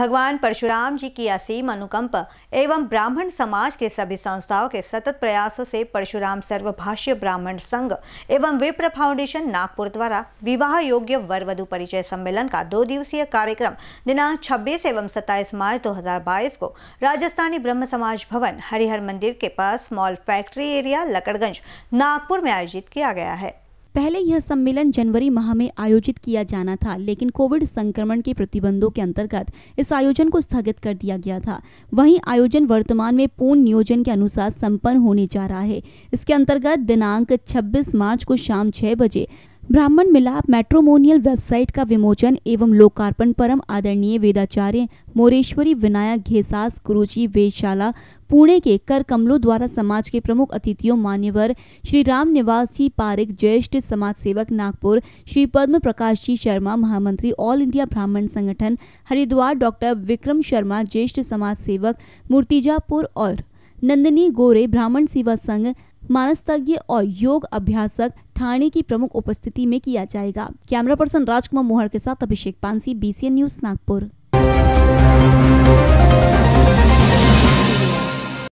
भगवान परशुराम जी की असीम अनुकंप एवं ब्राह्मण समाज के सभी संस्थाओं के सतत प्रयासों से परशुराम सर्वभाष्य ब्राह्मण संघ एवं विप्र फाउंडेशन नागपुर द्वारा विवाह योग्य वर वधु परिचय सम्मेलन का दो दिवसीय कार्यक्रम दिनांक 26 एवं 27 मार्च 2022 को राजस्थानी ब्रह्म समाज भवन हरिहर मंदिर के पास small factory area Lakadganj Nagpur में आयोजित किया गया है पहले यह सम्मेलन जनवरी माह में आयोजित किया जाना था लेकिन कोविड संक्रमण के प्रतिबंधों के अंतर्गत इस आयोजन को स्थगित कर दिया गया था वहीं आयोजन वर्तमान में पूर्ण नियोजन के अनुसार संपन्न होने जा रहा है इसके अंतर्गत दिनांक 26 मार्च को शाम छह बजे ब्राह्मण मिलाप मेट्रोमोनियल वेबसाइट का विमोचन एवं लोकार्पण परम आदरणीय वेदाचार्य मोरेश्वरी विनायक घेसास गुरुजी वेदशाला पुणे के कर कमलों द्वारा समाज के प्रमुख अतिथियों मान्यवर श्री राम निवास जी पारिक ज्येष्ठ समाज सेवक नागपुर श्री पद्म प्रकाश जी शर्मा महामंत्री ऑल इंडिया ब्राह्मण संगठन हरिद्वार डॉक्टर विक्रम शर्मा ज्येष्ठ समाज सेवक मूर्तिजापुर और नंदिनी गोरे ब्राह्मण सेवा संघ मानसतज्ञ और योग अभ्यासक ठाणे की प्रमुख उपस्थिति में किया जाएगा कैमरा पर्सन राजकुमार मोहर के साथ अभिषेक पानसी बीसीएन न्यूज नागपुर